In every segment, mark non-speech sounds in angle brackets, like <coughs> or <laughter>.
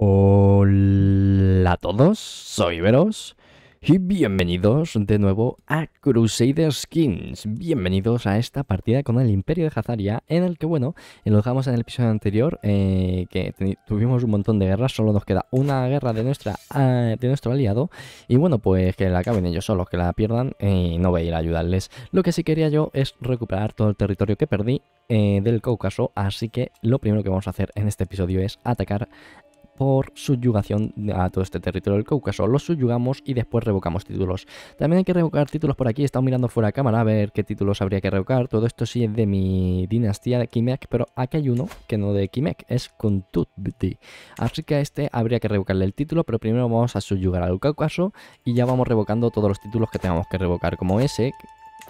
Hola a todos, soy Veros y bienvenidos de nuevo a Crusader Skins. Bienvenidos a esta partida con el Imperio de Hazaria, en el que, bueno, lo dejamos en el episodio anterior, eh, que tuvimos un montón de guerras, solo nos queda una guerra de, nuestra, ah, de nuestro aliado, y bueno, pues que la acaben ellos solos, que la pierdan, y eh, no voy a ir a ayudarles. Lo que sí quería yo es recuperar todo el territorio que perdí eh, del Cáucaso, así que lo primero que vamos a hacer en este episodio es atacar por subyugación a todo este territorio del Cáucaso. lo subyugamos y después revocamos títulos. También hay que revocar títulos por aquí. He estado mirando fuera de cámara a ver qué títulos habría que revocar. Todo esto sí es de mi dinastía de Kimek, pero aquí hay uno que no de Kimek, es Kuntutbti. Así que a este habría que revocarle el título, pero primero vamos a subyugar al Cáucaso y ya vamos revocando todos los títulos que tengamos que revocar, como ese,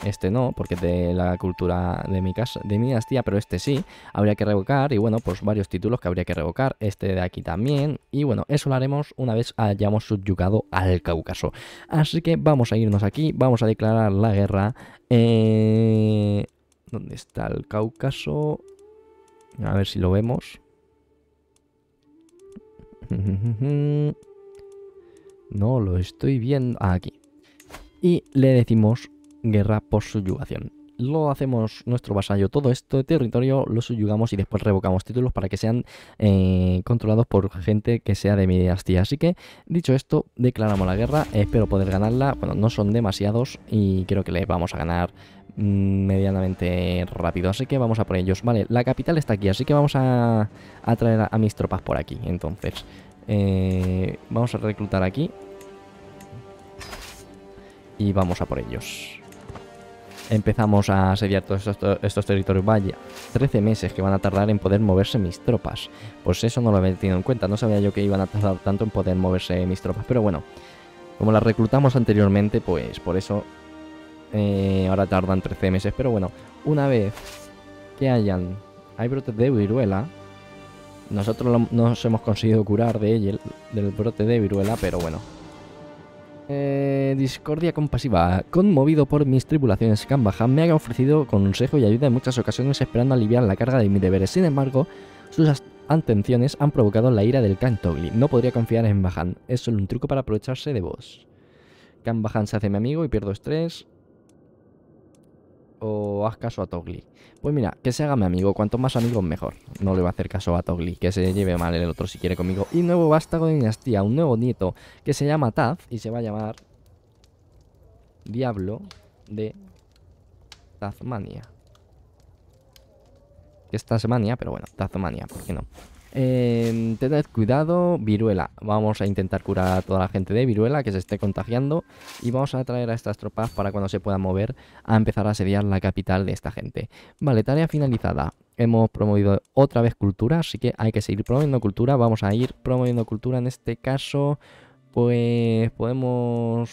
este no, porque es de la cultura de mi casa, de mi dinastía, pero este sí, habría que revocar y bueno, pues varios títulos que habría que revocar, este de aquí también y bueno, eso lo haremos una vez hayamos subyugado al Cáucaso. Así que vamos a irnos aquí, vamos a declarar la guerra. Eh, ¿Dónde está el Cáucaso? A ver si lo vemos. <laughs> No lo estoy viendo. Ah, aquí. Y le decimos guerra por subyugación. Lo hacemos nuestro vasallo, todo esto de territorio lo subyugamos y después revocamos títulos para que sean eh, controlados por gente que sea de mi dinastía. Así que, dicho esto, declaramos la guerra, espero poder ganarla. Bueno, no son demasiados y creo que les vamos a ganar mm, medianamente rápido. Así que vamos a por ellos. Vale, la capital está aquí, así que vamos a, traer a, mis tropas por aquí. Entonces, eh, vamos a reclutar aquí. Y vamos a por ellos empezamos a asediar todos estos, territorios. Vaya, 13 meses que van a tardar en poder moverse mis tropas. Pues eso no lo había tenido en cuenta, no sabía yo que iban a tardar tanto en poder moverse mis tropas. Pero bueno, como las reclutamos anteriormente, pues por eso eh, ahora tardan 13 meses. Pero bueno, una vez que hayan... Hay brotes de viruela. Nosotros nos hemos conseguido curar de, ella del brote de viruela, pero bueno, eh, discordia compasiva. Conmovido por mis tribulaciones, Kanbahan me ha ofrecido consejo y ayuda en muchas ocasiones esperando aliviar la carga de mis deberes. Sin embargo, sus atenciones han provocado la ira del Kantogli. No podría confiar en Bahan. Es solo un truco para aprovecharse de vos. Kambahan se hace mi amigo y pierdo estrés o haz caso a Togli. Pues mira, que se haga mi amigo, cuanto más amigos mejor. No le va a hacer caso a Togli, que se lleve mal el otro si quiere conmigo. Y nuevo vástago de dinastía, un nuevo nieto que se llama Taz y se va a llamar Diablo de Tazmania Que es Tazmania pero bueno, Tazmania ¿por qué no? Em, tened cuidado, viruela. Vamos a intentar curar a toda la gente de viruela que se esté contagiando y vamos a traer a estas tropas para cuando se puedan mover a empezar a asediar la capital de esta gente. Vale, tarea finalizada. Hemos promovido otra vez cultura, así que hay que seguir promoviendo cultura. Vamos a ir promoviendo cultura en este caso. Pues podemos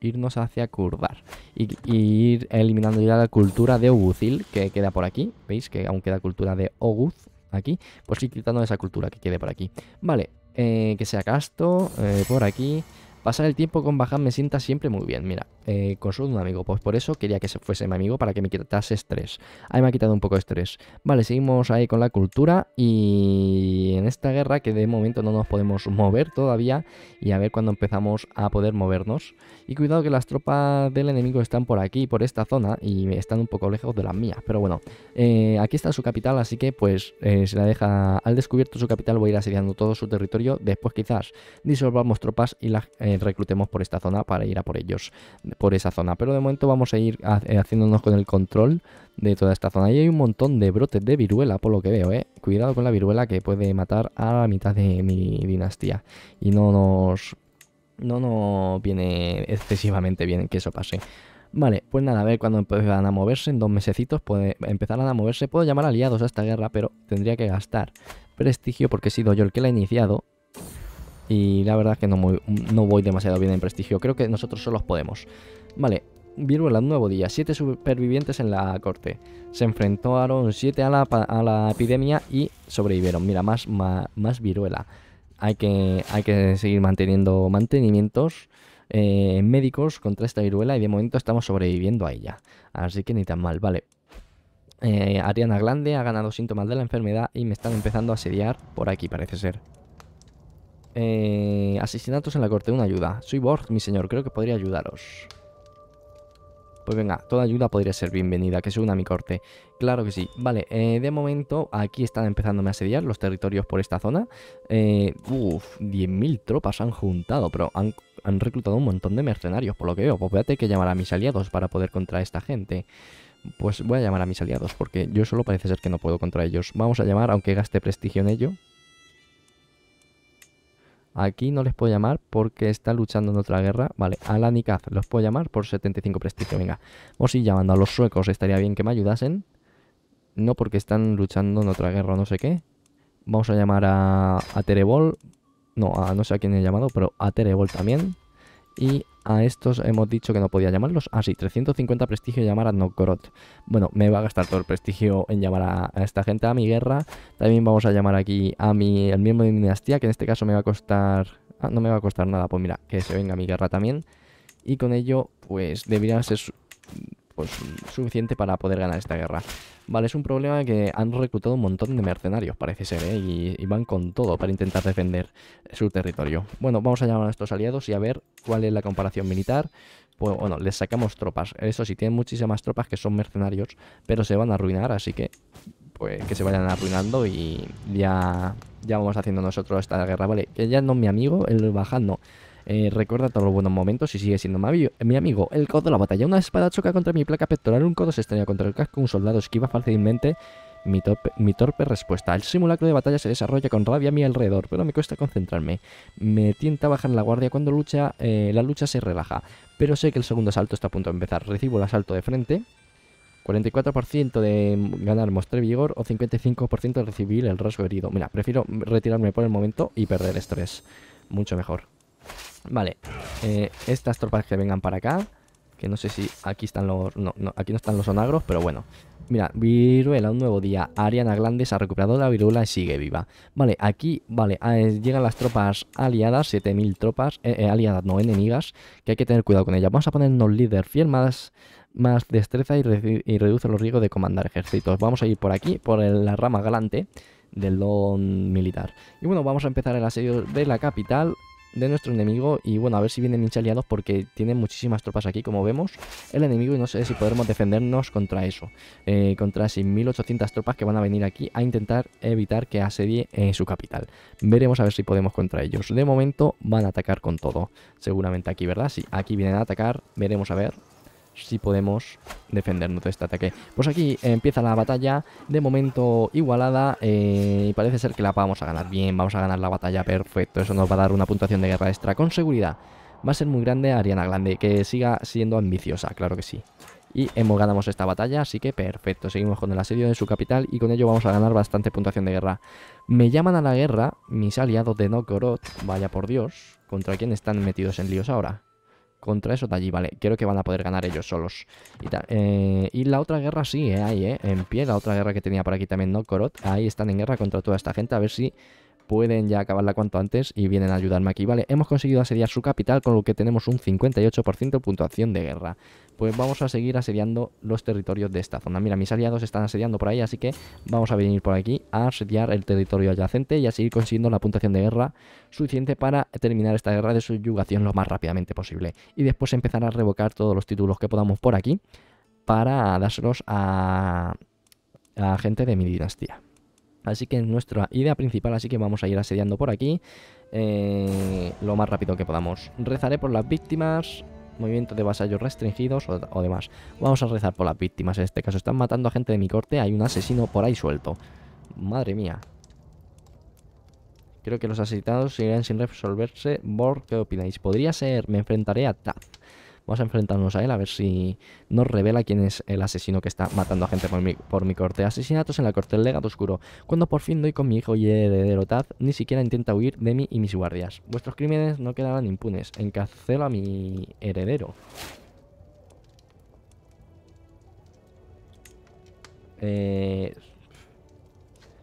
irnos hacia Curvar y, ir eliminando ya la cultura de Oguzil que queda por aquí. ¿Veis que aún queda cultura de Oguz? aquí, pues ir quitando esa cultura que quede por aquí. Vale, eh, que sea casto, eh, por aquí, Pasar el tiempo con Bajan me sienta siempre muy bien. Mira, eh, con un amigo. Pues por eso quería que se fuese mi amigo para que me quitase estrés. Ahí me ha quitado un poco de estrés. Vale, seguimos ahí con la cultura. Y en esta guerra que de momento no nos podemos mover todavía. Y a ver cuándo empezamos a poder movernos. Y cuidado que las tropas del enemigo están por aquí, por esta zona. Y están un poco lejos de las mías. Pero bueno, eh, aquí está su capital. Así que pues eh, se la deja al descubierto su capital. Voy a ir asediando todo su territorio. Después quizás disolvamos tropas y las... Eh, eh, reclutemos por esta zona para ir a por ellos, por esa zona. Pero de momento vamos a ir eh, haciéndonos con el control de toda esta zona. Y hay un montón de brotes de viruela, por lo que veo, eh. Cuidado con la viruela que puede matar a la mitad de mi dinastía. Y no nos, no nos viene excesivamente bien que eso pase. Vale, pues nada, a ver cuando empiezan a moverse, en dos mesecitos puede, empezarán a moverse. Puedo llamar aliados a esta guerra, pero tendría que gastar prestigio porque he sido yo el que la he iniciado y la verdad es que no, voy demasiado bien en prestigio. Creo que nosotros solos podemos. Vale, Viruela, nuevo día. Siete supervivientes en la corte. Se enfrentaron siete a la, epidemia y sobrevivieron. Mira, más, viruela. Hay que, seguir manteniendo mantenimientos eh, médicos contra esta viruela y de momento estamos sobreviviendo a ella. Así que ni tan mal, vale. Eh, Ariana Grande ha ganado síntomas de la enfermedad y me están empezando a asediar por aquí, parece ser. Eh, asesinatos en la corte, una ayuda. Soy Borg, mi señor, creo que podría ayudaros. Pues venga, toda ayuda podría ser bienvenida, que se una a mi corte. Claro que sí. Vale, eh, de momento aquí están empezándome a asediar los territorios por esta zona. Eh, uf, 10.000 tropas han juntado, pero han, han, reclutado un montón de mercenarios, por lo que veo. Pues voy a tener que llamar a mis aliados para poder contra esta gente. Pues voy a llamar a mis aliados, porque yo solo parece ser que no puedo contra ellos. Vamos a llamar, aunque gaste prestigio en ello. Aquí no les puedo llamar porque está luchando en otra guerra. Vale, a la Nikaz los puedo llamar por 75 prestigio. Venga, vamos a ir llamando a los suecos. Estaría bien que me ayudasen. No porque están luchando en otra guerra o no sé qué. Vamos a llamar a, a Terebol. No, a, no sé a quién he llamado, pero a Terebol también. Y a estos hemos dicho que no podía llamarlos. Ah, sí, 350 prestigio llamar a Nokorot. Bueno, me va a gastar todo el prestigio en llamar a, esta gente a mi guerra. También vamos a llamar aquí a mi, el miembro de mi dinastía, que en este caso me va a costar... Ah, no me va a costar nada, pues mira, que se venga mi guerra también. Y con ello, pues debería ser pues, suficiente para poder ganar esta guerra. Vale, es un problema que han reclutado un montón de mercenarios, parece ser, ¿eh? y, van con todo para intentar defender su territorio. Bueno, vamos a llamar a nuestros aliados y a ver cuál es la comparación militar. Pues bueno, les sacamos tropas. Eso sí, tienen muchísimas tropas que son mercenarios, pero se van a arruinar, así que pues que se vayan arruinando y ya, ya vamos haciendo nosotros esta guerra. Vale, que ya no mi amigo, el bajando no. Eh, recuerda todos los buenos momentos y sigue siendo mi amigo. El codo de la batalla. Una espada choca contra mi placa pectoral, un codo se estrella contra el casco, un soldado esquiva fácilmente mi, torpe, respuesta. El simulacro de batalla se desarrolla con rabia a mi alrededor, pero me cuesta concentrarme. Me tienta bajar la guardia cuando lucha, eh, la lucha se relaja, pero sé que el segundo asalto está a punto de empezar. Recibo el asalto de frente. 44% de ganar mostré vigor o 55% de recibir el rasgo herido. Mira, prefiero retirarme por el momento y perder estrés. Mucho mejor. Vale, eh, estas tropas que vengan para acá. Que no sé si aquí están los... No, aquí no están los onagros, pero bueno. Mira, viruela, un nuevo día. Ariana Glandes ha recuperado la viruela y sigue viva. Vale, aquí, vale, ah, eh, llegan las tropas aliadas, 7000 tropas, eh, aliadas, no enemigas, que hay que tener cuidado con ellas. Vamos a ponernos líder fiel, más, destreza y, reduce los riesgos de comandar ejércitos. Vamos a ir por aquí, por la rama galante del don militar. Y bueno, vamos a empezar el asedio de la capital de nuestro enemigo y bueno, a ver si vienen mis aliados porque tienen muchísimas tropas aquí como vemos el enemigo y no sé si podremos defendernos contra eso, eh, contra 1800 tropas que van a venir aquí a intentar evitar que asedie eh, su capital. Veremos a ver si podemos contra ellos. De momento van a atacar con todo, seguramente aquí, ¿verdad? Sí, aquí vienen a atacar, veremos a ver, si podemos defendernos de este ataque. Pues aquí empieza la batalla, de momento igualada, eh, y parece ser que la vamos a ganar bien, vamos a ganar la batalla, perfecto, eso nos va a dar una puntuación de guerra extra con seguridad. Va a ser muy grande Ariana Grande, que siga siendo ambiciosa, claro que sí. Y hemos ganado esta batalla, así que perfecto, seguimos con el asedio de su capital y con ello vamos a ganar bastante puntuación de guerra. Me llaman a la guerra mis aliados de Nokorot vaya por Dios, ¿contra quién están metidos en líos ahora? contra eso de allí, vale, creo que van a poder ganar ellos solos. Y, eh, y la otra guerra sí, eh, ahí, eh, en pie, la otra guerra que tenía por aquí también, ¿no? corot ahí están en guerra contra toda esta gente, a ver si pueden ya acabarla cuanto antes y vienen a ayudarme aquí. Vale, hemos conseguido asediar su capital, con lo que tenemos un 58% de puntuación de guerra. Pues vamos a seguir asediando los territorios de esta zona. Mira, mis aliados están asediando por ahí, así que vamos a venir por aquí a asediar el territorio adyacente y a seguir consiguiendo la puntuación de guerra suficiente para terminar esta guerra de subyugación lo más rápidamente posible. Y después empezar a revocar todos los títulos que podamos por aquí para dárselos a, a gente de mi dinastía. Así que es nuestra idea principal, así que vamos a ir asediando por aquí eh, lo más rápido que podamos. Rezaré por las víctimas, movimiento de vasallos restringidos o, demás. Vamos a rezar por las víctimas, en este caso están matando a gente de mi corte, hay un asesino por ahí suelto. Madre mía. Creo que los asesinados seguirán sin resolverse. Bor, qué opináis? Podría ser, me enfrentaré a Ta. Vamos a enfrentarnos a él a ver si nos revela quién es el asesino que está matando a gente por mi, por mi corte. Asesinatos en la corte, del legado oscuro. Cuando por fin doy con mi hijo y heredero Taz, ni siquiera intenta huir de mí y mis guardias. Vuestros crímenes no quedarán impunes. Encarcelo a mi heredero. Eh,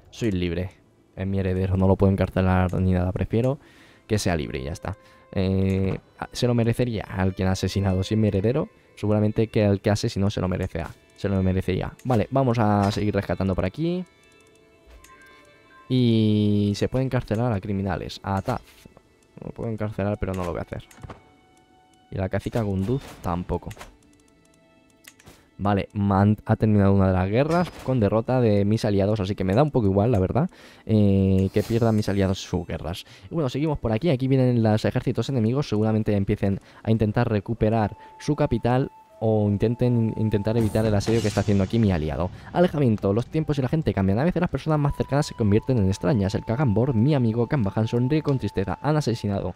soy libre. Es mi heredero, no lo puedo encarcelar ni nada. Prefiero que sea libre y ya está. Eh, se lo merecería al quien ha asesinado sin mi heredero. Seguramente que el que asesinó se lo merecerá. Se lo merecería. Vale, vamos a seguir rescatando por aquí. Y se puede encarcelar a criminales. A Taz. Lo puedo encarcelar, pero no lo voy a hacer. Y la cacica Gunduz tampoco. Vale, Mant ha terminado una de las guerras con derrota de mis aliados, así que me da un poco igual, la verdad, eh, que pierdan mis aliados sus guerras. bueno, seguimos por aquí, aquí vienen los ejércitos enemigos, seguramente empiecen a intentar recuperar su capital o intenten intentar evitar el asedio que está haciendo aquí mi aliado. Alejamiento, los tiempos y la gente cambian, a veces las personas más cercanas se convierten en extrañas. El Kaganbor, mi amigo Kanbahan, sonríe con tristeza, han asesinado.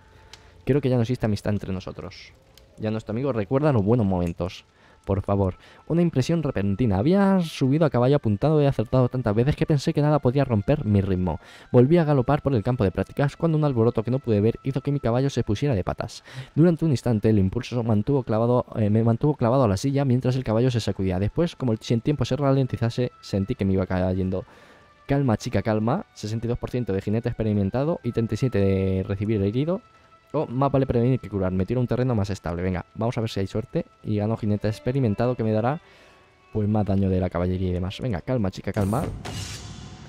Creo que ya no existe amistad entre nosotros. Ya nuestro amigo recuerda los buenos momentos por favor. Una impresión repentina. Había subido a caballo apuntado y acertado tantas veces que pensé que nada podía romper mi ritmo. Volví a galopar por el campo de prácticas cuando un alboroto que no pude ver hizo que mi caballo se pusiera de patas. Durante un instante el impulso mantuvo clavado, eh, me mantuvo clavado a la silla mientras el caballo se sacudía. Después, como el tiempo se ralentizase, sentí que me iba cayendo. Calma, chica, calma. 62% de jinete experimentado y 37% de recibir herido. Oh, más vale prevenir que curar. Me tiro un terreno más estable. Venga, vamos a ver si hay suerte. Y gano jinete experimentado que me dará pues más daño de la caballería y demás. Venga, calma, chica, calma.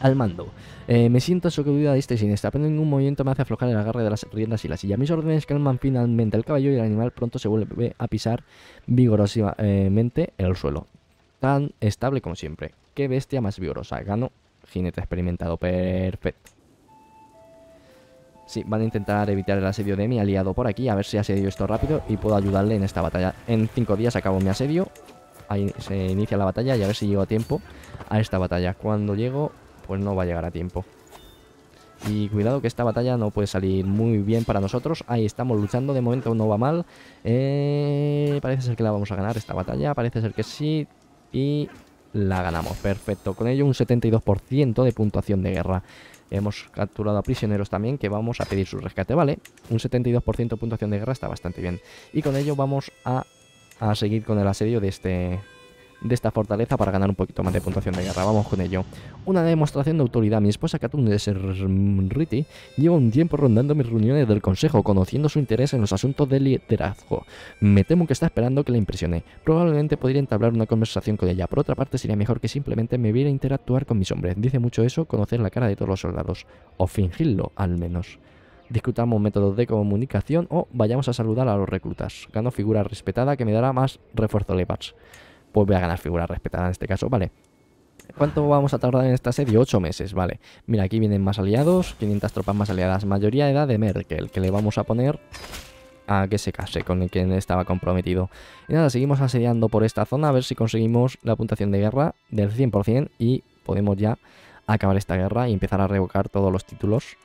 Al mando. Eh, me siento sobrevivida de este pero en ningún momento me hace aflojar el agarre de las riendas y la silla. Mis órdenes calman finalmente el caballo y el animal pronto se vuelve a pisar vigorosamente el suelo. Tan estable como siempre. Qué bestia más vigorosa. Gano jinete experimentado. Perfecto. Sí, van a intentar evitar el asedio de mi aliado por aquí, a ver si asedio esto rápido y puedo ayudarle en esta batalla. En 5 días acabo mi asedio, ahí se inicia la batalla y a ver si llego a tiempo a esta batalla. Cuando llego, pues no va a llegar a tiempo. Y cuidado que esta batalla no puede salir muy bien para nosotros. Ahí estamos luchando, de momento no va mal. Eh, parece ser que la vamos a ganar esta batalla, parece ser que sí. Y la ganamos, perfecto. Con ello un 72% de puntuación de guerra. Hemos capturado a prisioneros también que vamos a pedir su rescate, ¿vale? Un 72% puntuación de guerra está bastante bien. Y con ello vamos a, a seguir con el asedio de este, de esta fortaleza para ganar un poquito más de puntuación de guerra. Vamos con ello. Una demostración de autoridad. Mi esposa Katun de Serriti lleva un tiempo rondando mis reuniones del consejo, conociendo su interés en los asuntos de liderazgo. Me temo que está esperando que la impresione. Probablemente podría entablar una conversación con ella. Por otra parte, sería mejor que simplemente me viera interactuar con mis hombres. Dice mucho eso, conocer la cara de todos los soldados. O fingirlo, al menos discutamos métodos de comunicación o vayamos a saludar a los reclutas. Gano figura respetada que me dará más refuerzo Levats. Pues voy a ganar figura respetada en este caso, ¿vale? ¿Cuánto vamos a tardar en esta serie? 8 meses, vale. Mira, aquí vienen más aliados, 500 tropas más aliadas. Mayoría de edad de Merkel, que le vamos a poner a que se case con el que estaba comprometido. Y nada, seguimos asediando por esta zona a ver si conseguimos la puntuación de guerra del 100% y podemos ya acabar esta guerra y empezar a revocar todos los títulos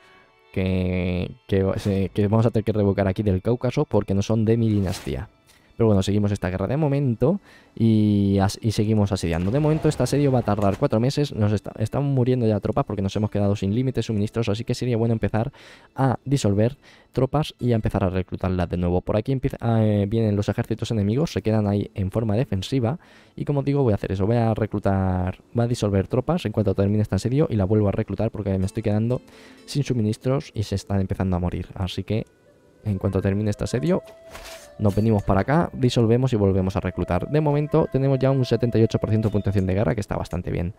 eh, que vamos a tener que revocar aquí del Cáucaso porque no son de mi dinastía. Pero bueno, seguimos esta guerra de momento y, seguimos asediando. De momento este asedio va a tardar cuatro meses, nos están muriendo ya tropas porque nos hemos quedado sin límites suministros, así que sería bueno empezar a disolver tropas y a empezar a reclutarlas de nuevo. Por aquí ah, eh, vienen los ejércitos enemigos, se quedan ahí en forma defensiva y como digo voy a hacer eso, voy a reclutar, voy a disolver tropas en cuanto termine este asedio y la vuelvo a reclutar porque me estoy quedando sin suministros y se están empezando a morir. Así que en cuanto termine este asedio nos venimos para acá, disolvemos y volvemos a reclutar. De momento tenemos ya un 78% de puntuación de guerra, que está bastante bien.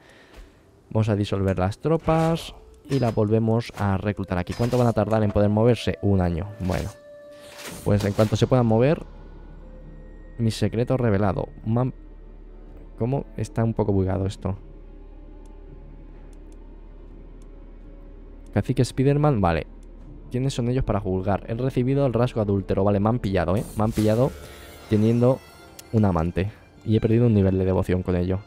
Vamos a disolver las tropas y las volvemos a reclutar aquí. ¿Cuánto van a tardar en poder moverse? Un año. Bueno, pues en cuanto se puedan mover, mi secreto revelado. ¿Cómo? Está un poco bugado esto. Cacique Spiderman, vale. ¿Quiénes son ellos para juzgar? He recibido el rasgo adúltero. Vale, me han pillado, ¿eh? Me han pillado teniendo un amante. Y he perdido un nivel de devoción con ello.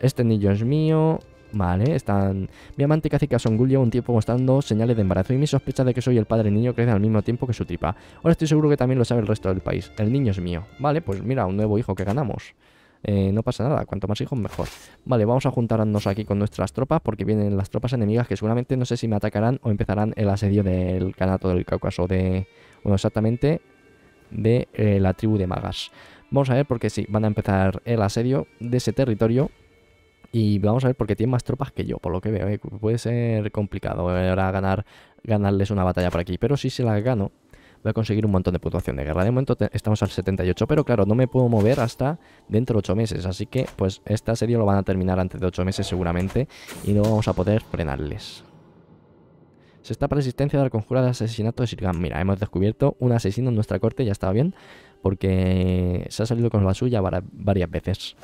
Este niño es mío. Vale, están... Mi amante que Songulio un tiempo mostrando señales de embarazo y mi sospecha de que soy el padre del niño crece al mismo tiempo que su tripa. Ahora estoy seguro que también lo sabe el resto del país. El niño es mío. Vale, pues mira, un nuevo hijo que ganamos. Eh, no pasa nada, cuanto más hijos mejor. Vale, vamos a juntarnos aquí con nuestras tropas porque vienen las tropas enemigas que seguramente no sé si me atacarán o empezarán el asedio del canato del Cáucaso de... Bueno, exactamente de eh, la tribu de magas. Vamos a ver porque sí, van a empezar el asedio de ese territorio y vamos a ver porque tienen más tropas que yo, por lo que veo. Eh. puede ser complicado ahora ganar, ganarles una batalla por aquí, pero si se la gano voy a conseguir un montón de puntuación de guerra. De momento estamos al 78, pero claro, no me puedo mover hasta dentro de 8 meses. Así que, pues, esta serie lo van a terminar antes de 8 meses seguramente y no vamos a poder frenarles. Se está para existencia de la conjura de asesinato de Sirgan. Mira, hemos descubierto un asesino en nuestra corte, ya estaba bien, porque se ha salido con la suya varias veces.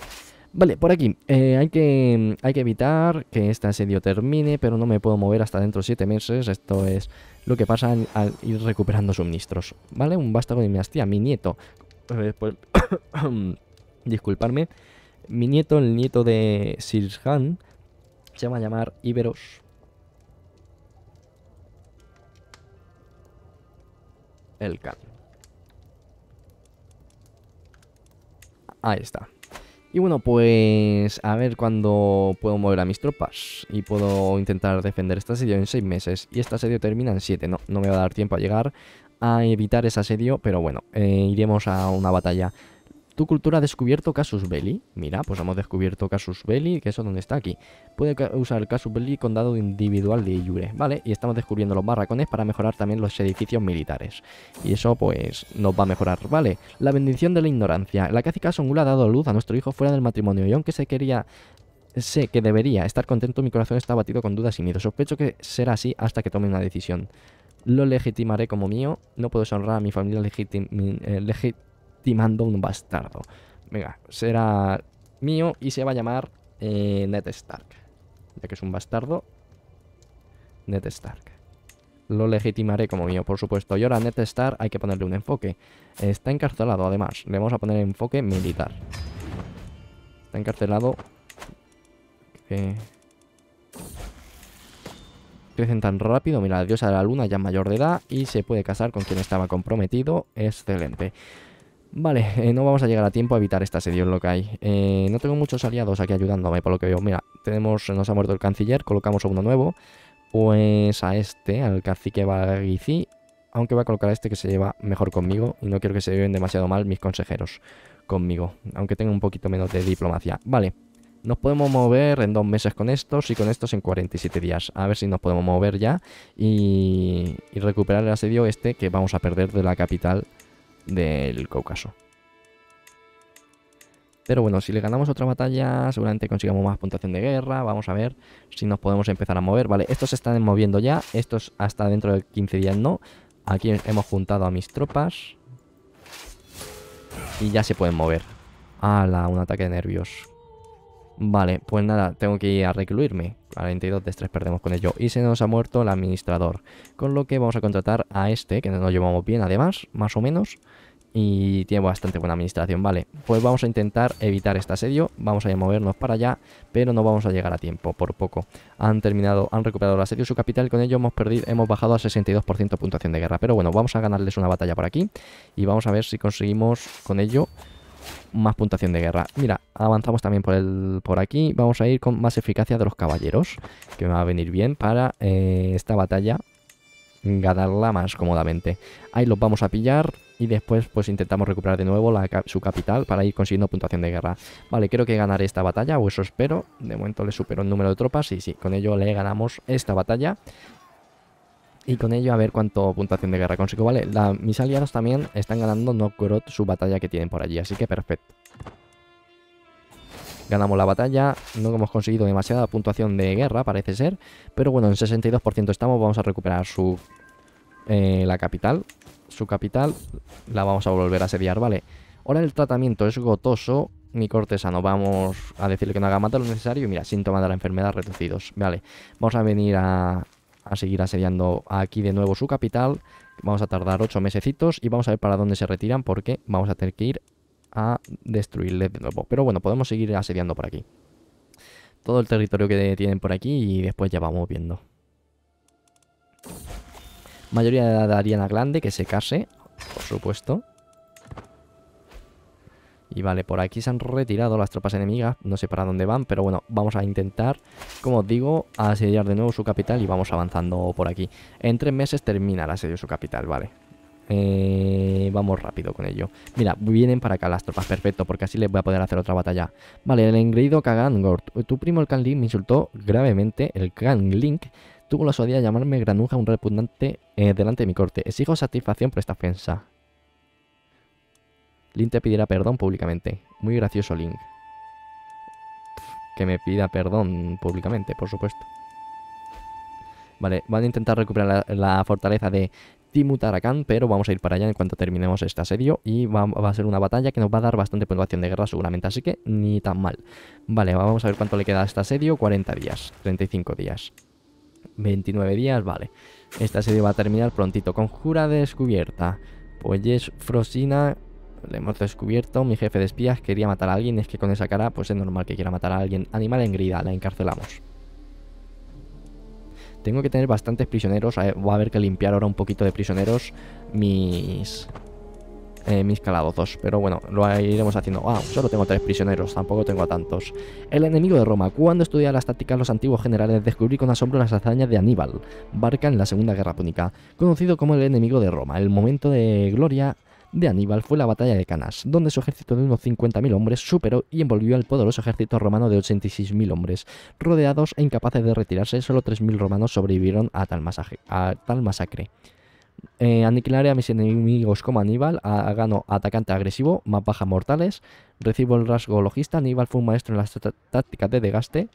Vale, por aquí. Eh, hay, que, hay que evitar que este asedio termine, pero no me puedo mover hasta dentro de 7 meses. Esto es lo que pasa al ir recuperando suministros. ¿Vale? Un vástago de mi hastía, mi nieto. Pues, <coughs> disculparme. Mi nieto, el nieto de Sirhan, se va a llamar Iberos. El Khan. Ahí está. Y bueno, pues a ver cuándo puedo mover a mis tropas. Y puedo intentar defender este asedio en 6 meses. Y este asedio termina en 7. No, no me va a dar tiempo a llegar a evitar ese asedio. Pero bueno, eh, iremos a una batalla tu cultura ha descubierto Casus Belli. Mira, pues hemos descubierto Casus Belli, que eso es donde está aquí. Puede usar el Casus Belli con dado individual de Iure, ¿vale? Y estamos descubriendo los barracones para mejorar también los edificios militares. Y eso, pues, nos va a mejorar, ¿vale? La bendición de la ignorancia. La casi Songula ha dado luz a nuestro hijo fuera del matrimonio y aunque se quería sé que debería estar contento, mi corazón está batido con dudas y miedo. Sospecho que será así hasta que tome una decisión. Lo legitimaré como mío. No puedo honrar a mi familia legítima eh, timando un bastardo. Venga, será mío y se va a llamar eh, Ned Stark. Ya que es un bastardo. Ned Stark. Lo legitimaré como mío, por supuesto. Y ahora a Ned Stark hay que ponerle un enfoque. Está encarcelado, además. Le vamos a poner enfoque militar. Está encarcelado. Crecen eh, tan rápido. Mira, la diosa de la luna ya mayor de edad y se puede casar con quien estaba comprometido. Excelente. Vale, eh, no vamos a llegar a tiempo a evitar este asedio, en lo que hay. Eh, no tengo muchos aliados aquí ayudándome, por lo que veo. Mira, tenemos, nos ha muerto el canciller, colocamos uno nuevo. Pues a este, al cacique Bagici, aunque voy a colocar a este que se lleva mejor conmigo y no quiero que se lleven demasiado mal mis consejeros conmigo, aunque tenga un poquito menos de diplomacia. Vale, nos podemos mover en dos meses con estos y con estos en 47 días. A ver si nos podemos mover ya y, y recuperar el asedio este que vamos a perder de la capital del Cáucaso. Pero bueno, si le ganamos otra batalla, seguramente consigamos más puntuación de guerra. Vamos a ver si nos podemos empezar a mover. Vale, estos se están moviendo ya. Estos hasta dentro de 15 días no. Aquí hemos juntado a mis tropas. Y ya se pueden mover. ¡Hala! Un ataque de nervios. Vale, pues nada, tengo que ir a recluirme. 22 de estrés perdemos con ello. Y se nos ha muerto el administrador. Con lo que vamos a contratar a este, que nos llevamos bien además, más o menos. Y tiene bastante buena administración, vale. Pues vamos a intentar evitar este asedio. Vamos a movernos para allá, pero no vamos a llegar a tiempo, por poco. Han terminado, han recuperado el asedio su capital. Con ello hemos perdido, hemos bajado a 62% puntuación de guerra. Pero bueno, vamos a ganarles una batalla por aquí. Y vamos a ver si conseguimos con ello más puntuación de guerra. Mira, avanzamos también por, el, por aquí. Vamos a ir con más eficacia de los caballeros, que me va a venir bien para eh, esta batalla ganarla más cómodamente. Ahí los vamos a pillar y después pues intentamos recuperar de nuevo su capital para ir consiguiendo puntuación de guerra. Vale, creo que ganaré esta batalla, o eso espero. De momento le supero el número de tropas y sí, con ello le ganamos esta batalla. Y con ello a ver cuánto puntuación de guerra consigo, ¿vale? La, mis aliados también están ganando Nokorot su batalla que tienen por allí, así que perfecto. Ganamos la batalla, no hemos conseguido demasiada puntuación de guerra, parece ser. Pero bueno, en 62% estamos, vamos a recuperar su... Eh, la capital. Su capital la vamos a volver a asediar, ¿vale? Ahora el tratamiento es gotoso, mi cortesano. Vamos a decirle que no haga mata lo necesario. Mira, síntomas de la enfermedad reducidos. Vale, vamos a venir a a seguir asediando aquí de nuevo su capital. Vamos a tardar 8 mesecitos y vamos a ver para dónde se retiran porque vamos a tener que ir a destruirles de nuevo. Pero bueno, podemos seguir asediando por aquí. Todo el territorio que tienen por aquí y después ya vamos viendo. Mayoría de Ariana Grande, que se case, por supuesto. Y vale, por aquí se han retirado las tropas enemigas, no sé para dónde van, pero bueno, vamos a intentar, como os digo, asediar de nuevo su capital y vamos avanzando por aquí. En tres meses termina el asedio de su capital, vale. Eh, vamos rápido con ello. Mira, vienen para acá las tropas, perfecto, porque así les voy a poder hacer otra batalla. Vale, el engreído Kagangord. Eh, tu primo el Link me insultó gravemente, el Link tuvo la osadía de llamarme granuja un repugnante eh, delante de mi corte. Exijo satisfacción por esta ofensa. Link te pedirá perdón públicamente. Muy gracioso Link. Que me pida perdón públicamente, por supuesto. Vale, van a intentar recuperar la, fortaleza de Timutarakan, pero vamos a ir para allá en cuanto terminemos este asedio y va, a ser una batalla que nos va a dar bastante puntuación de guerra seguramente, así que ni tan mal. Vale, vamos a ver cuánto le queda a este asedio, 40 días, 35 días, 29 días, vale. Este asedio va a terminar prontito, conjura descubierta, pues Frosina le hemos descubierto, mi jefe de espías quería matar a alguien, es que con esa cara pues es normal que quiera matar a alguien. Animal en grida, la encarcelamos. Tengo que tener bastantes prisioneros, va a haber que limpiar ahora un poquito de prisioneros mis... Eh, mis calabozos, pero bueno, lo iremos haciendo. Ah, solo tengo tres prisioneros, tampoco tengo a tantos. El enemigo de Roma. Cuando estudié las tácticas, los antiguos generales descubrí con asombro las hazañas de Aníbal, Barca en la Segunda Guerra Púnica, conocido como el enemigo de Roma. El momento de gloria de Aníbal fue la batalla de Canas, donde su ejército de unos 50.000 hombres superó y envolvió al poderoso ejército romano de 86.000 hombres. Rodeados e incapaces de retirarse, solo 3.000 romanos sobrevivieron a tal, masacre. Eh, aniquilaré a mis enemigos como Aníbal, a, gano atacante agresivo, más baja mortales, recibo el rasgo logista, Aníbal fue un maestro en las tácticas de degaste.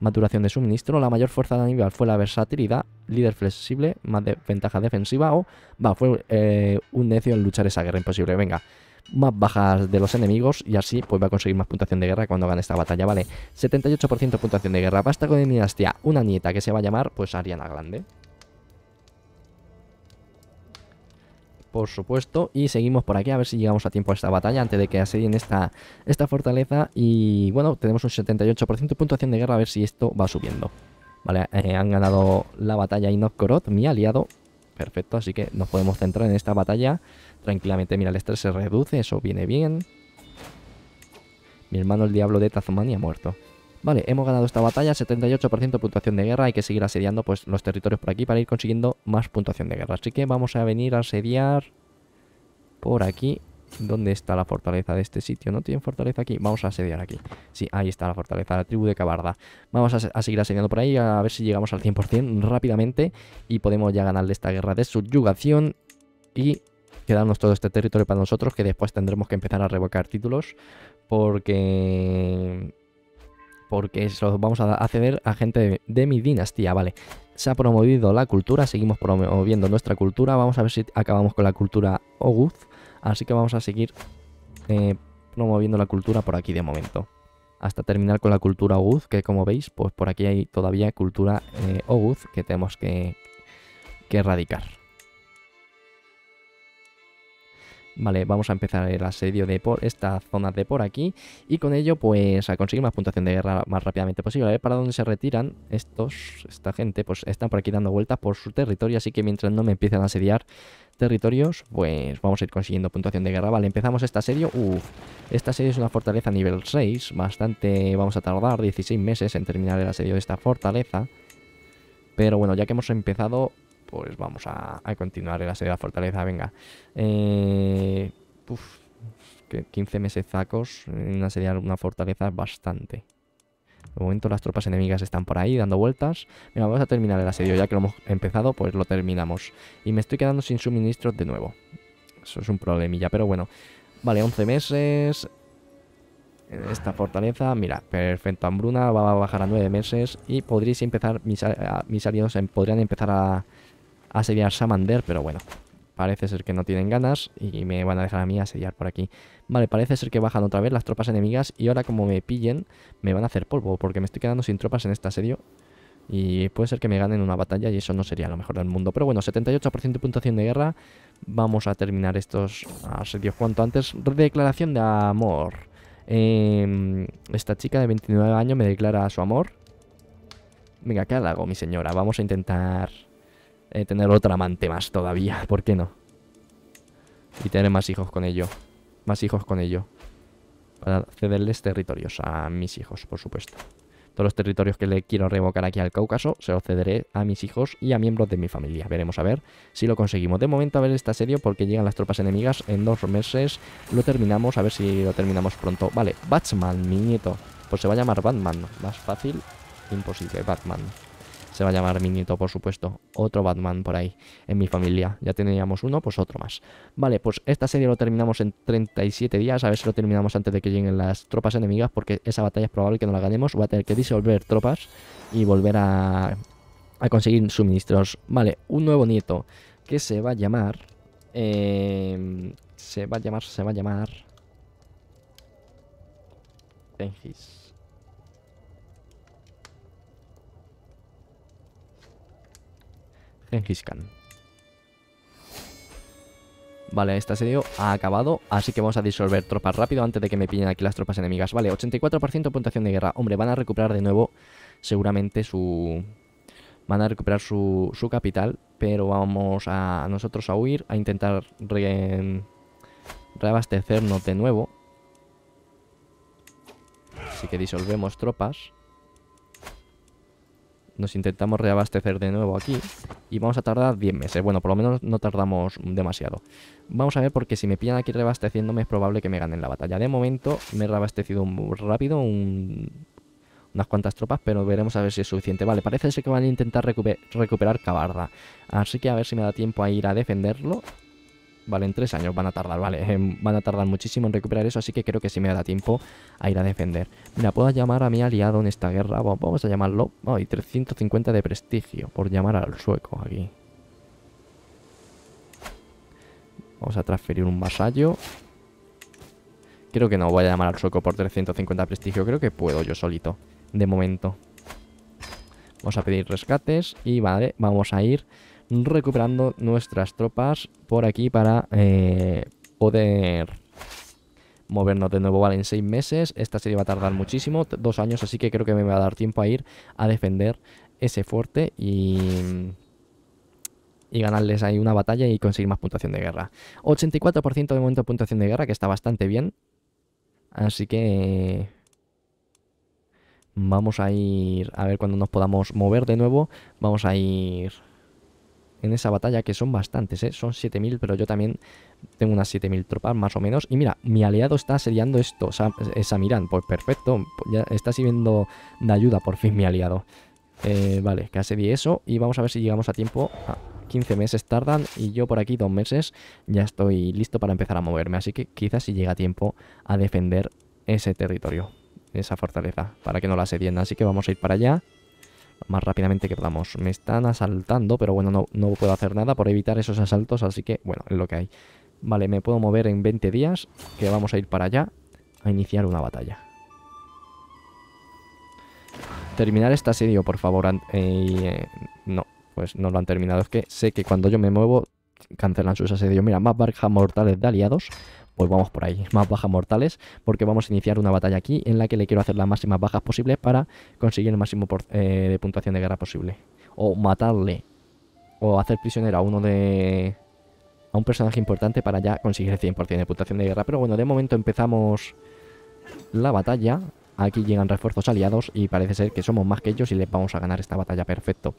Maturación de suministro. La mayor fuerza de Aníbal fue la versatilidad, líder flexible, más ventaja defensiva o, va, fue eh, un necio en luchar esa guerra imposible. Venga, más bajas de los enemigos y así pues va a conseguir más puntuación de guerra cuando gane esta batalla, ¿vale? 78% puntuación de guerra. Basta con dinastía, una nieta que se va a llamar pues Ariana Grande. por supuesto. Y seguimos por aquí a ver si llegamos a tiempo a esta batalla antes de que asedien esta, esta fortaleza. Y bueno, tenemos un 78% de puntuación de guerra a ver si esto va subiendo. Vale, eh, han ganado la batalla y Inokoroth, mi aliado. Perfecto, así que nos podemos centrar en esta batalla tranquilamente. Mira, el estrés se reduce, eso viene bien. Mi hermano el diablo de Ha muerto. Vale, hemos ganado esta batalla, 78% puntuación de guerra, hay que seguir asediando pues, los territorios por aquí para ir consiguiendo más puntuación de guerra. Así que vamos a venir a asediar por aquí. ¿Dónde está la fortaleza de este sitio? ¿No tienen fortaleza aquí? Vamos a asediar aquí. Sí, ahí está la fortaleza, la tribu de Cabarda. Vamos a, a seguir asediando por ahí, a ver si llegamos al 100% rápidamente y podemos ya ganarle esta guerra de subyugación y quedarnos todo este territorio para nosotros, que después tendremos que empezar a revocar títulos porque porque los vamos a acceder a gente de, mi dinastía, ¿vale? Se ha promovido la cultura, seguimos promoviendo nuestra cultura, vamos a ver si acabamos con la cultura Oguz, así que vamos a seguir eh, promoviendo la cultura por aquí de momento. Hasta terminar con la cultura Oguz, que como veis, pues por aquí hay todavía cultura eh, Oguz que tenemos que erradicar. Vale, vamos a empezar el asedio de por esta zona de por aquí y con ello pues a conseguir más puntuación de guerra más rápidamente posible. A ver para dónde se retiran estos, esta gente, pues están por aquí dando vueltas por su territorio, así que mientras no me empiezan a asediar territorios, pues vamos a ir consiguiendo puntuación de guerra. Vale, empezamos este asedio Uf, esta serie es una fortaleza nivel 6, bastante vamos a tardar 16 meses en terminar el asedio de esta fortaleza. Pero bueno, ya que hemos empezado, pues vamos a, a continuar el asedio serie de la fortaleza. Venga. Eh, 15 meses zacos una serie una fortaleza bastante. De momento las tropas enemigas están por ahí dando vueltas. Venga, vamos a terminar el asedio. Ya que lo hemos empezado, pues lo terminamos. Y me estoy quedando sin suministros de nuevo. Eso es un problemilla, pero bueno. Vale, 11 meses. Esta fortaleza, mira, perfecto. Hambruna va a bajar a 9 meses. Y podréis empezar, mis, mis aliados em, podrían empezar a asediar Samander, pero bueno, parece ser que no tienen ganas y me van a dejar a mí asediar por aquí. Vale, parece ser que bajan otra vez las tropas enemigas y ahora como me pillen me van a hacer polvo porque me estoy quedando sin tropas en este asedio y puede ser que me ganen una batalla y eso no sería lo mejor del mundo. Pero bueno, 78% de puntuación de guerra, vamos a terminar estos asedios cuanto antes. Declaración de amor. Em, esta chica de 29 años me declara su amor. Venga, ¿qué hago, mi señora? Vamos a intentar eh, tener otra amante más todavía. <laughs> ¿Por qué no? Y tener más hijos con ello. Más hijos con ello. Para cederles territorios a mis hijos, por supuesto. Todos los territorios que le quiero revocar aquí al Cáucaso se los cederé a mis hijos y a miembros de mi familia. Veremos a ver si lo conseguimos. De momento a ver este asedio porque llegan las tropas enemigas en dos meses. Lo terminamos, a ver si lo terminamos pronto. Vale, Batman, mi nieto. Pues se va a llamar Batman. Más fácil, imposible, Batman. Se va a llamar mi nieto, por supuesto. Otro Batman por ahí en mi familia. Ya teníamos uno, pues otro más. Vale, pues esta serie lo terminamos en 37 días. A ver si lo terminamos antes de que lleguen las tropas enemigas, porque esa batalla es probable que no la ganemos. Voy a tener que disolver tropas y volver a, a conseguir suministros. Vale, un nuevo nieto que se va a llamar... Em, se va a llamar, se va a llamar... Tengis En Khan. Vale, este asedio ha acabado, así que vamos a disolver tropas rápido antes de que me pillen aquí las tropas enemigas. Vale, 84% puntuación de guerra. Hombre, van a recuperar de nuevo seguramente su... Van a recuperar su, capital, pero vamos a nosotros a huir, a intentar reabastecernos de nuevo. Así que disolvemos tropas nos intentamos reabastecer de nuevo aquí y vamos a tardar 10 meses. Bueno, por lo menos no tardamos demasiado. Vamos a ver porque si me pillan aquí reabasteciéndome es probable que me ganen la batalla. De momento me he reabastecido rápido, unas cuantas tropas, pero veremos a ver si es suficiente. Vale, parece ser que van a intentar recuperar cabarda. Así que a ver si me da tiempo a ir a defenderlo ¿vale? En tres años van a tardar, ¿vale? Van a tardar muchísimo en recuperar eso, así que creo que sí me da tiempo a ir a defender. Mira, puedo llamar a mi aliado en esta guerra, vamos a llamarlo... Ay, 350 de prestigio por llamar al sueco aquí. Vamos a transferir un vasallo. Creo que no voy a llamar al sueco por 350 de prestigio, creo que puedo yo solito, de momento. Vamos a pedir rescates y vale, vamos a ir recuperando nuestras tropas por aquí para eh, poder movernos de nuevo. Vale, en seis meses esta serie va a tardar muchísimo, dos años, así que creo que me va a dar tiempo a ir a defender ese fuerte y y ganarles ahí una batalla y conseguir más puntuación de guerra. 84% de momento puntuación de guerra, que está bastante bien. Así que vamos a ir, a ver cuando nos podamos mover de nuevo, vamos a ir en esa batalla, que son bastantes, ¿eh? Son 7000, pero yo también tengo unas 7000 tropas, más o menos. Y mira, mi aliado está asediando esto, esa Samirán. Pues perfecto, pues ya está sirviendo de ayuda por fin mi aliado. Eh, vale, que asedie eso y vamos a ver si llegamos a tiempo. 15 ah, meses tardan y yo por aquí dos meses ya estoy listo para empezar a moverme. Así que quizás si llega a tiempo a defender ese territorio, esa fortaleza, para que no la asedien. Así que vamos a ir para allá más rápidamente que podamos. Me están asaltando, pero bueno, no, no puedo hacer nada por evitar esos asaltos, así que bueno, es lo que hay. Vale, me puedo mover en 20 días, que vamos a ir para allá a iniciar una batalla. Terminar este asedio, por favor. Eh, no, pues no lo han terminado. Es que sé que cuando yo me muevo, cancelan sus asedios. Mira, más barjas mortales de aliados pues vamos por ahí, más bajas mortales, porque vamos a iniciar una batalla aquí en la que le quiero hacer las máximas bajas posibles para conseguir el máximo eh, de puntuación de guerra posible. O matarle, o hacer prisionero a uno de... a un personaje importante para ya conseguir el 100% de puntuación de guerra. Pero bueno, de momento empezamos la batalla. Aquí llegan refuerzos aliados y parece ser que somos más que ellos y les vamos a ganar esta batalla perfecto.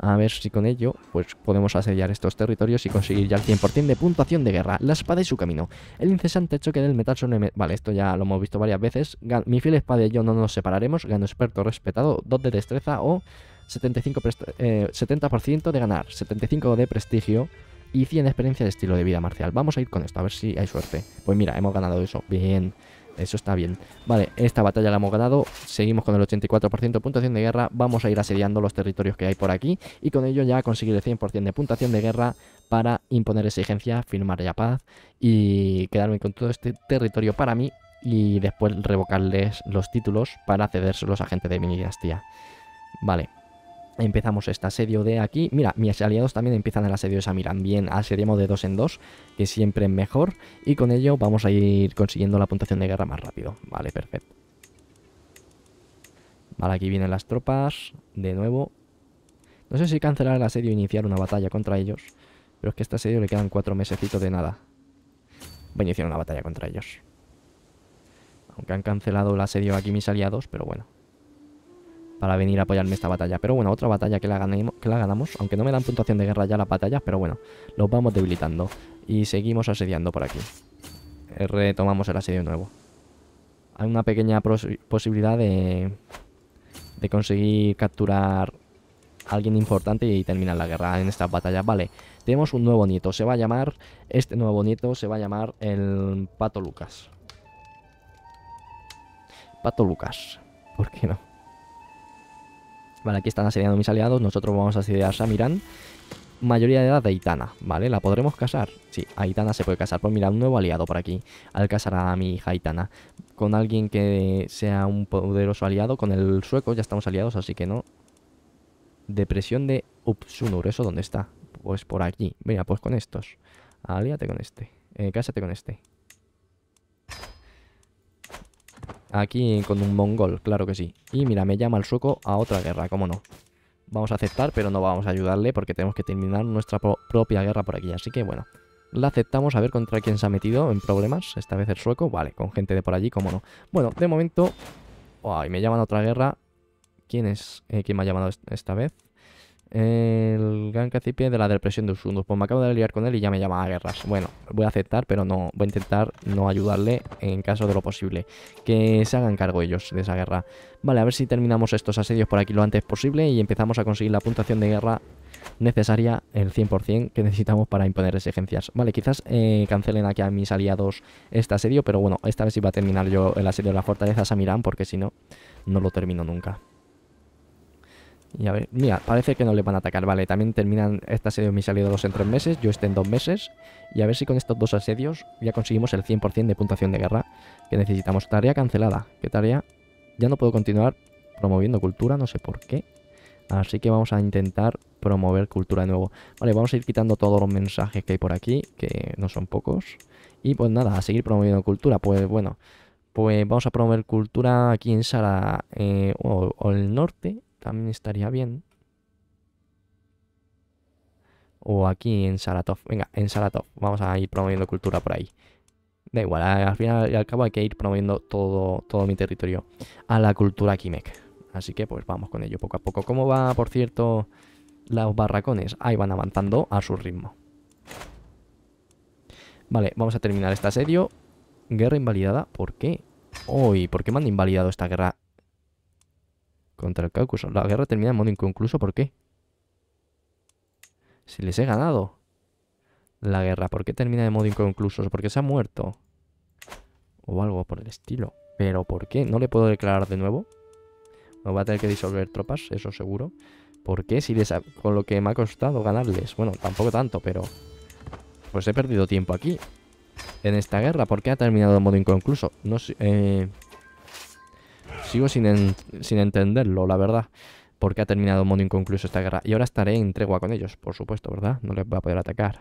A ver si con ello pues podemos asediar estos territorios y conseguir ya el 100% de puntuación de guerra. La espada y su camino. El incesante choque del metal son Vale, esto ya lo hemos visto varias veces. Mi fiel espada y yo no nos separaremos. Gano experto respetado, 2 de destreza o 75 70% eh, de ganar, 75 de prestigio y 100 experiencia de estilo de vida marcial. Vamos a ir con esto, a ver si hay suerte. Pues mira, hemos ganado eso. Bien. Eso está bien. Vale, esta batalla la hemos ganado. Seguimos con el 84% de puntuación de guerra. Vamos a ir asediando los territorios que hay por aquí. Y con ello ya conseguir el 100% de puntuación de guerra para imponer exigencia, firmar ya paz y quedarme con todo este territorio para mí y después revocarles los títulos para cedérselos a gente de mi dinastía. Vale, empezamos este asedio de aquí. Mira, mis aliados también empiezan el asedio de miran Bien, asediamos de dos en dos, que siempre es mejor. Y con ello vamos a ir consiguiendo la puntuación de guerra más rápido. Vale, perfecto. Vale, aquí vienen las tropas. De nuevo. No sé si cancelar el asedio e iniciar una batalla contra ellos. Pero es que a este asedio le quedan cuatro mesecitos de nada. Voy a iniciar una batalla contra ellos. Aunque han cancelado el asedio aquí mis aliados, pero bueno para venir a apoyarme esta batalla. Pero bueno, otra batalla que la, que la ganamos, aunque no me dan puntuación de guerra ya las batallas, pero bueno, los vamos debilitando. Y seguimos asediando por aquí. Eh, retomamos el asedio nuevo. Hay una pequeña posibilidad de, de conseguir capturar alguien importante y terminar la guerra en estas batallas. Vale, tenemos un nuevo nieto, se va a llamar, este nuevo nieto se va a llamar el Pato Lucas. Pato Lucas, ¿por qué no? Vale, aquí están asediando mis aliados, nosotros vamos a asediar a Samirán. Mayoría de edad de Aitana, ¿vale? ¿La podremos casar? Sí, Aitana se puede casar. Pues mira, un nuevo aliado por aquí. Al casar a mi hija Aitana. Con alguien que sea un poderoso aliado. Con el sueco ya estamos aliados, así que no. Depresión de Upsunur, ¿eso dónde está? Pues por aquí. Mira, pues con estos. Alíate con este. Eh, cásate con este. Aquí con un mongol, claro que sí. Y mira, me llama el sueco a otra guerra, cómo no. Vamos a aceptar, pero no vamos a ayudarle porque tenemos que terminar nuestra propia guerra por aquí. Así que bueno, la aceptamos a ver contra quién se ha metido en problemas. Esta vez el sueco, vale, con gente de por allí, cómo no. Bueno, de momento... Ay, me llaman a otra guerra. ¿Quién es? Eh, ¿Quién me ha llamado esta vez? El gran de la depresión de Usundus. Pues me acabo de liar con él y ya me llama a guerras. Bueno, voy a aceptar, pero no. Voy a intentar no ayudarle en caso de lo posible. Que se hagan cargo ellos de esa guerra. Vale, a ver si terminamos estos asedios por aquí lo antes posible y empezamos a conseguir la puntuación de guerra necesaria, el 100% que necesitamos para imponer exigencias. Vale, quizás eh, cancelen aquí a mis aliados este asedio, pero bueno, esta vez iba a terminar yo el asedio de la fortaleza Samirán, porque si no, no lo termino nunca. Y a ver, mira, parece que no le van a atacar. Vale, también terminan esta serie de mis salidos en tres meses, yo esté en dos meses. Y a ver si con estos dos asedios ya conseguimos el 100% de puntuación de guerra que necesitamos. Tarea cancelada. ¿Qué tarea? Ya no puedo continuar promoviendo cultura, no sé por qué. Así que vamos a intentar promover cultura de nuevo. Vale, vamos a ir quitando todos los mensajes que hay por aquí, que no son pocos. Y pues nada, a seguir promoviendo cultura. Pues bueno, pues vamos a promover cultura aquí en Sara eh, o, o el norte también estaría bien. O aquí en Saratov. Venga, en Saratov. Vamos a ir promoviendo cultura por ahí. Da igual, al final y al cabo hay que ir promoviendo todo, todo mi territorio a la cultura Kimek. Así que pues vamos con ello poco a poco. ¿Cómo va, por cierto, los barracones? Ahí van avanzando a su ritmo. Vale, vamos a terminar este asedio. Guerra invalidada. ¿Por qué? Uy, ¿por qué me han invalidado esta guerra contra el Caucus. La guerra termina en modo inconcluso. ¿Por qué? Si les he ganado la guerra. ¿Por qué termina de modo inconcluso? ¿Por qué se ha muerto? O algo por el estilo. ¿Pero por qué? ¿No le puedo declarar de nuevo? No va a tener que disolver tropas, eso seguro. ¿Por qué? Si les ha... Con lo que me ha costado ganarles. Bueno, tampoco tanto, pero... Pues he perdido tiempo aquí. En esta guerra. ¿Por qué ha terminado de modo inconcluso? No sé... Eh... Sigo sin, entenderlo, la verdad. Porque ha terminado modo inconcluso esta guerra. Y ahora estaré en tregua con ellos, por supuesto, ¿verdad? No les voy a poder atacar.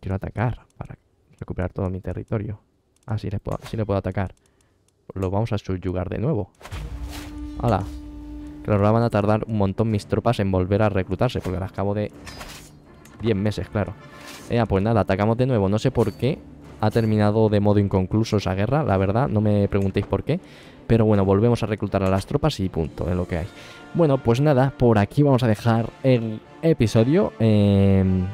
quiero atacar para recuperar todo mi territorio. Ah, sí les puedo, sí puedo atacar. Lo vamos a subyugar de nuevo. ¡Hala! Claro, ahora van a tardar un montón mis tropas en volver a reclutarse, porque las acabo de 10 meses, claro. pues nada, atacamos de nuevo. No sé por qué ha terminado de modo inconcluso esa guerra, la verdad, no me preguntéis por qué. Pero bueno, volvemos a reclutar a las tropas y punto, es lo que hay. Bueno, pues nada, por aquí vamos a dejar el episodio. Em,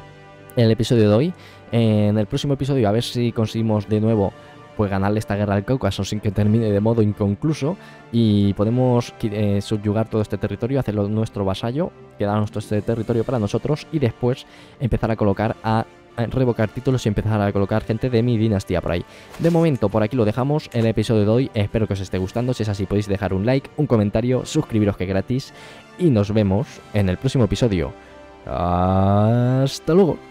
el episodio de hoy. en el próximo episodio, a ver si conseguimos de nuevo pues ganarle esta guerra al caucaso sin que termine de modo inconcluso y podemos eh, subyugar todo este territorio, hacerlo nuestro vasallo, quedarnos todo este territorio para nosotros y después empezar a colocar a revocar títulos y empezar a colocar gente de mi dinastía por ahí. De momento, por aquí lo dejamos, el episodio de hoy, espero que os esté gustando, si es así podéis dejar un like, un comentario, suscribiros que es gratis, y nos vemos en el próximo episodio. Hasta luego.